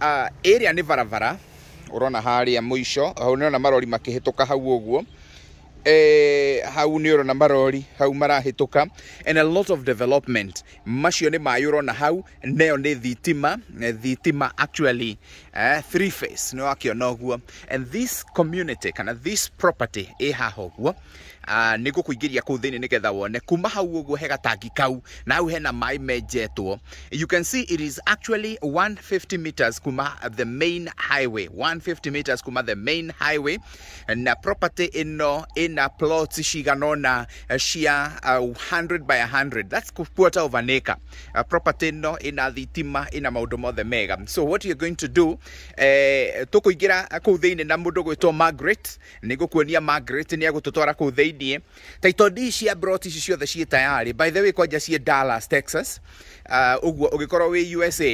ĩrĩa uh, nĩ barabara ũrona harĩa mũico hau nĩũrona marori makĩhĩtũka hau ũguo e, hau nĩ ũrona marori hau marahĩtũka and a lot of development macio nĩ maĩ ũrona hau neyo nĩ thitima thitima actually eh, three face nĩ wakĩona ũguo and this community kana this property ĩ haha ũguo Ah, nä gå kå ingä ria kå getha wone kuma hau å guo he gatangi kau na hau hena maä menjetwo you can see it is actually 150 meters kuma the main highway 150 meters kuma the main highway na property ino ina plots ciganona eh, cia uh, eh, 100 by 100 that's quarter of an acre uh, property ino ina thitima ina maundu mothe mega so what you're going to do eh, tukuingira ku thiini na mundu gwitwo Margaret ni gukuonia Margaret ni agututwara ku thiini ndie taito ndi cia brot ici ciothe ciĩ tayarĩ by the way kwanja ciĩ dallas texas ah, ũguo uh, ũgĩkorwo wĩ usa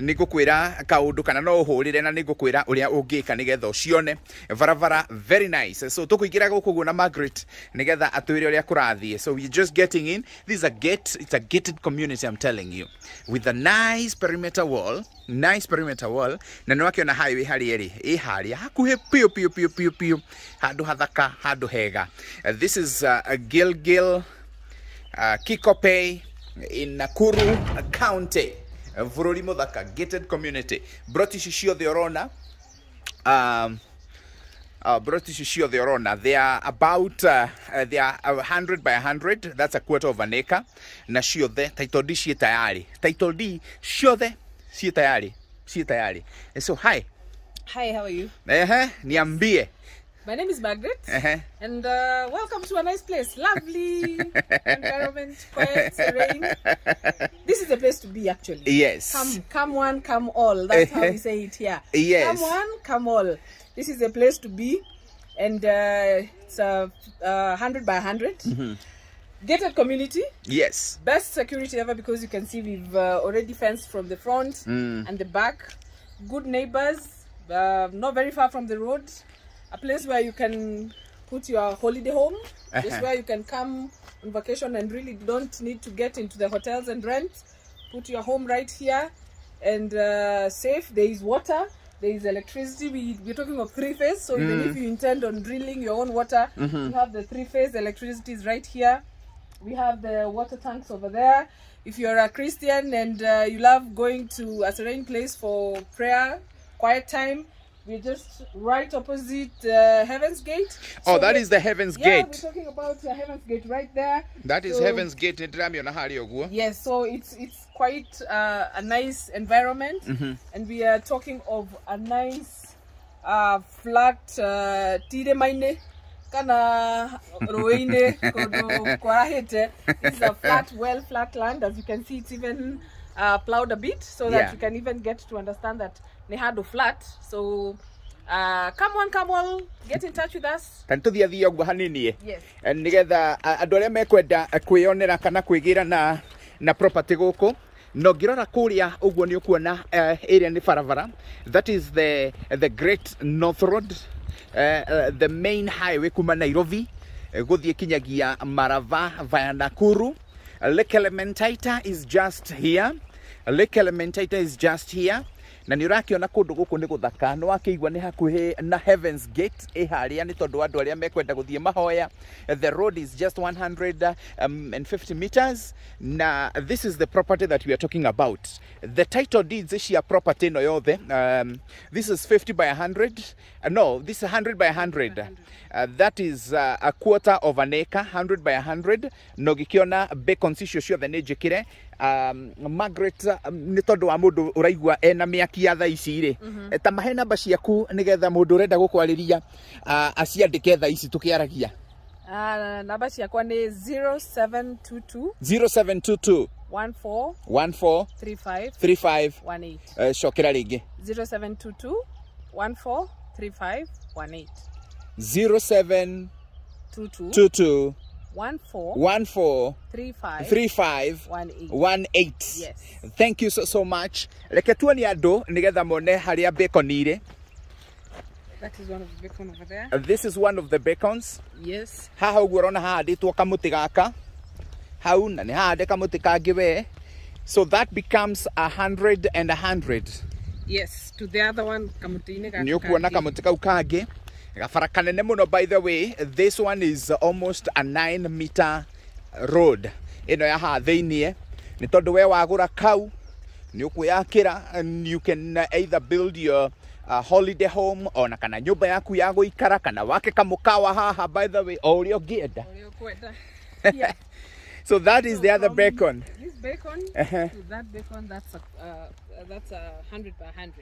nĩ ngũkwĩra kaũndũ kana no ũhũrĩre na nĩ ngũkwĩra ũrĩa ũngĩka nĩgetha cione barabara very nice so tũkũingĩra gũkũ guo na margaret nĩgetha atwĩre ũrĩa kũrathiĩ so we just getting in this is a gate it's a gated community i'm telling you with a nice perimeter wall nice perimeter wall na nĩ wakĩona highway harĩa ĩrĩ ĩ harĩa hakuhĩ piũ piũ piũ piũ piũ handũ hathaka handũ hega this is uh, a Gilgil, uh, Kikope in Nakuru County, Vururi Modaka, gated community. Brotishishio the Orona. Um, uh, Brotishishio the Orona. They are about, uh, uh they are 100 by 100. That's a quarter of an acre. Na ciothe, title D ciĩ tayari. Title D ciothe ciĩ tayari. So, hi. Hi, how are you? uh -huh. niambie. My name is Margaret, uh -huh. and uh, welcome to a nice place. Lovely environment, quiet, serene. This is the place to be, actually. Yes. Come, come one, come all. That's uh -huh. how we uh-huh. say it here. Yes. Come one, come all. This is the place to be, and uh, it's a hundred by 100 mm -hmm. Gated community. Yes. Best security ever because you can see we've uh, already fenced from the front mm. and the back. Good neighbors. Uh, not very far from the road a place where you can put your holiday home. Uh -huh. where you can come on vacation and really don't need to get into the hotels and rent. Put your home right here and uh, safe. There is water. There is electricity. We, we're talking of three phase. So mm. even if mm. you intend on drilling your own water, mm -hmm. you have the three phase electricity is right here. We have the water tanks over there. If you're a Christian and uh, you love going to a serene place for prayer, quiet time, we're just right opposite uh, Heaven's Gate. Oh, so oh, that is the Heaven's yeah, Gate. we're talking about uh, Heaven's Gate right there. That is so, Heaven's Gate Yes, so it's it's quite uh, a nice environment. Mm -hmm. And we are talking of a nice uh, flat uh, tide mine. Kana It's a flat, well flat land. As you can see, it's even uh, plowed a bit so that yeah. you can even get to understand that ni handå flat so Uh, come on, come on, get in touch with us. Tantu thia thia gwa hanini. Yes. Nigetha andu a mekwenda eh, kwionera kana kwigira na na property guku no ngirora kuria uguo ni ukuona eh, area ni barabara that is the the great north road uh, uh, the main highway kuma Nairobi guthie kinyagia Marava via Nakuru Lake Elementaita is just here Lake Elementaita is just here na ni å rakä kå ndå gå kå nä gå thaka nä na heavens gate ä harä a tondu andu aria mekwenda guthie mahoya the road is just 150 um, meters na this is the property that we are talking about the title deeds is cia property no yothe um, this is 50 by 100 uh, no this is 100 by 100 uh, that is uh, a quarter of an acre 100 by 100 no, gikiona be concession sure the nejikire um, Margaret um, nä tondå wa må ndå å raigua ena mä aki ya thaa ici rä mhm. eh, ta mahe namba ciaku nä getha må ndå å renda gå kwarä ria uh, aciandä ke thaa ici tå kä aragia uh, namba ciakwa nä 0722 0722 14 cokera rä ngä 0722 14 35 18 0722 thank you so, so much reke tuoni andå nä getha mone harä a bacon irä That is one of the bacon over there. This is one of the bacons. Yes. Haha uguo rona handitwo kamuti gaka. Hau na nä hahande kamuti kangä we. So that becomes a hundred and a hundred. Yes, to the other one kamuti Nä å kuona kamuti kau kangä gabara kanene muno by the way this one is almost a 9 meter road ino ya ha thiinie ni tondu we wagura kau ni ukwiyakira and you can either build your a uh, holiday home ona kana nyumba yaku ya guikara kana wake kamukawa haha by the way o uria ungienda yeah. so that is so the other bacon this bacon uh -huh. to that bacon that's a, uh, that's a 100 by 100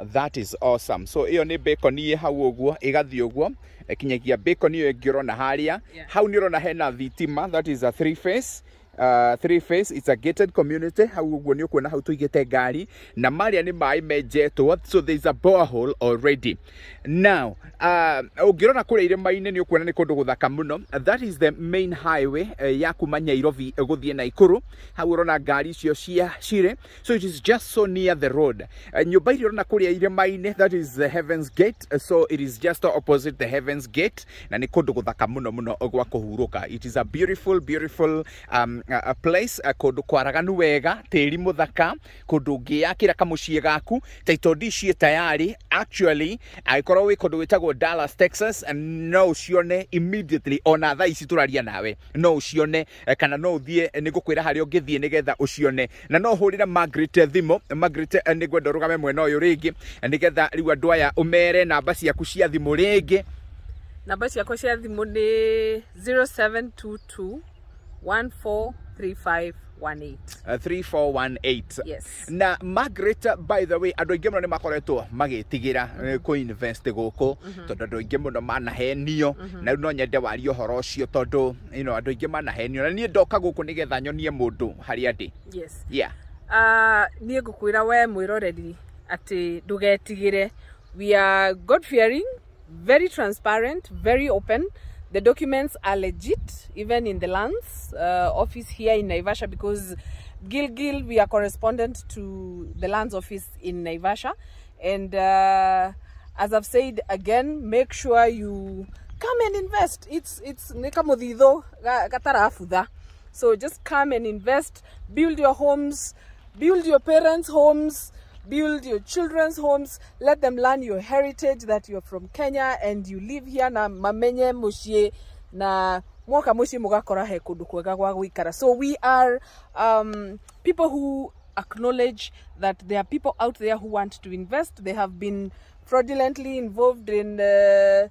that is awesome so iyo ni bacon ye hau uguo igathi uguo ekinyagia bacon iyo ingi urona haria hau ni rona hena thitima that is a three face uh, three phase it's a gated community hau uguo nä å kuona hau tå gari na marĩa nä maä menjetwo so there's a borehole already now uh ah, ngä rora ire rä ni mainä nä å kuona nä kå ndå gå that is the main highway uh, ya kuma nyairobi guthie na ikuru hau rona gari cio cia cire so it is just so near the road eh, nyå irä rona kå ire irä-mainä that is the heavens gate eh, so it is just opposite the heavens gate na ni kundu guthaka muno muno må no gwa kå it is a beautiful beautiful um, a place a kundu kwaraganu wega tiri muthaka kundu ngiakira kamucii gaku title dishie tayari actually angikorwo wi kundu gwitagwo Dallas Texas no ucione immediately ona thaa ici turaria nawe no ucione eh, kana no uthie eh, nigukwira haria ungithie nigetha ucione na no hurire Margaret thimo Margaret eh, nigwenda rugame mwena uyu ringi nigetha riu andu aya umere namba ciaku cia thimå ringi namba ciakwa cia thimå nĩ 0722 1435 3418 uh, na Margaret by the way andå aingä må no nä makoretwo magä tigä ra kå tondå andå aingä må no manahenio na rä no nyende waria å horo å cio tondå no andå aingä manahenio na niä ndoka gå kå nä getha nyonie må ndå harä a ndä uh, niä ngå kwä ra we mwä roreri atä ndå getigä re we are god fearing very transparent very open the documents are legit even in the lands uh, office here in Naivasha because Gil Gil, we are correspondent to the lands office in Naivasha and uh, as I've said again make sure you come and invest it's it's so just come and invest build your homes build your parents homes build your children's homes let them learn your heritage that you're from kenya and you live here na mamenye mucie na mwoka mucie mugakora he kundu kwega so we are um, people who acknowledge that there are people out there who want to invest they have been fraudulently involved in uh,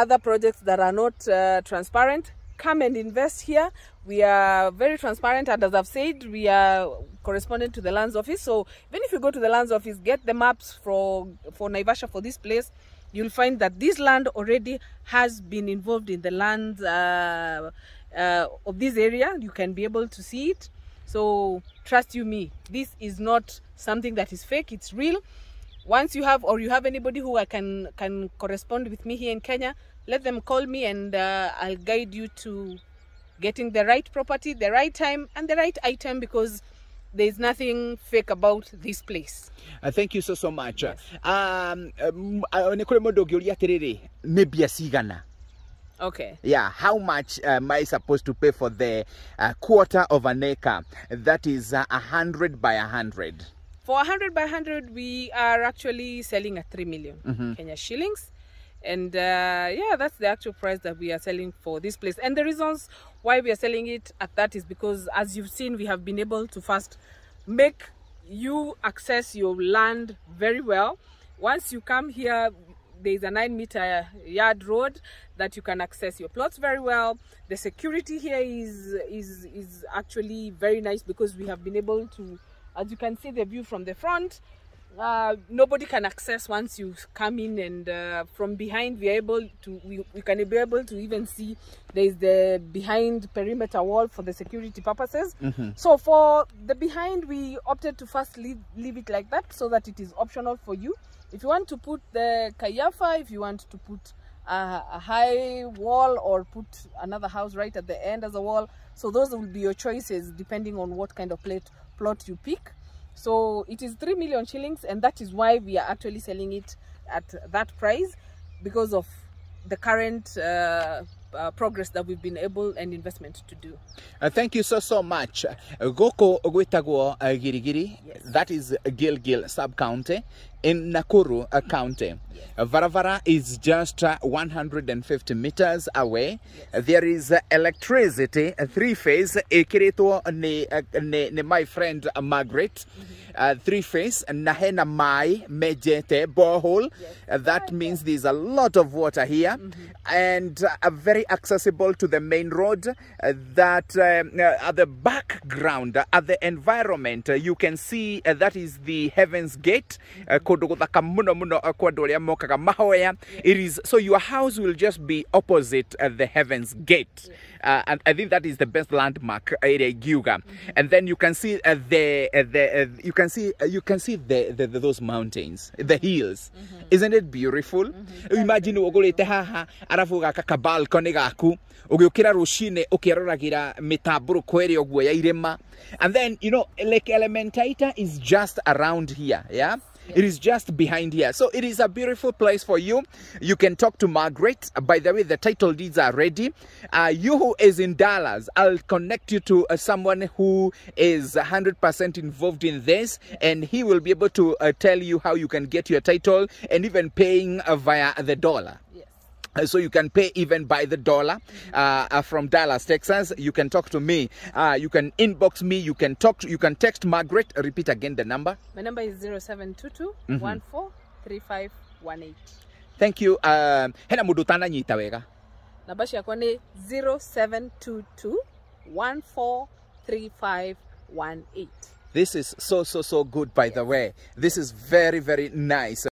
other projects that are not uh, transparent come and invest here we are very transparent and as i've said we are correspondent to the lands office so even if you go to the lands office get the maps for for naivasha for this place you'll find that this land already has been involved in the lands uh, uh, of this area you can be able to see it so trust you me this is not something that is fake it's real once you have or you have anybody who I can can correspond with me here in Kenya let them call me and uh, I'll guide you to getting the right property, the right time and the right item because there's nothing fake about this place. Uh, thank you so, so much. Yes. Um, nä må ndå å Okay. Yeah, how much uh, am I supposed to pay for the uh, quarter of an acre? That is uh, a uh, hundred by a hundred. For a hundred by a hundred, we are actually selling at three million mm -hmm. Kenya shillings and uh, yeah that's the actual price that we are selling for this place and the reasons why we are selling it at that is because as you've seen we have been able to first make you access your land very well once you come here there's a nine meter yard road that you can access your plots very well the security here is is is actually very nice because we have been able to as you can see the view from the front uh, nobody can access once you come in and uh, from behind we are able to we, we can be able to even see there is the behind perimeter wall for the security purposes mm -hmm. so for the behind we opted to first leave, leave it like that so that it is optional for you if you want to put the kayafa if you want to put a, uh, a high wall or put another house right at the end as a wall so those will be your choices depending on what kind of plate plot you pick so it is 3 million shillings and that is why we are actually selling it at that price because of the current uh, uh, progress that we've been able and investment to do. Uh, thank you so so much. Uh, Goko gwitagwo uh, Girigiri. That is Gilgil sub county in Nakuru uh, County. Yes. Varavara is just uh, 150 meters away. Yes. There is uh, electricity, three-phase, ikiritwo ni, uh, ni, ni my friend Margaret. Mm -hmm. three-phase, nahena mai mejete borehole. that means there's a lot of water here mm -hmm. and uh, very accessible to the main road. that um, at the background, at the environment, you can see that is the Heaven's Gate. kundu guthaka muno muno uh, kwa andu aria mokaga mahoya it is so your house will just be opposite uh, the heavens gate uh, and i think that is the best landmark uh, area giuga mm-hmm. and then you can see uh, the uh, the uh, you can see uh, you can see the, the, the those mountains the hills mm-hmm. isn't it beautiful mm-hmm. imagine ugurite haha arafu gaka kabalcony gaku ugiukira rucine ukiroragira mitamburuko ĩrĩa ũguo ya irĩma and then you know lake elementaita is just around here yeah It is just behind here. So it is a beautiful place for you. You can talk to Margaret. Uh, by the way, the title deeds are ready. Uh, you who is in Dallas, I'll connect you to uh, someone who is 100% involved in this and he will be able to uh, tell you how you can get your title and even paying uh, via the dollar. Uh, so you can pay even by the dollar uh, uh, from Dallas, Texas. You can talk to me. Uh, you can inbox me. You can talk. To, you can text Margaret. Repeat again the number. My number is 0722 mm -hmm. eight. Thank you. Uh, hena mundu tananyita wega. Namba yako ni 0722 143518. This is so, so, so good, by yes. the way. This is very, very nice.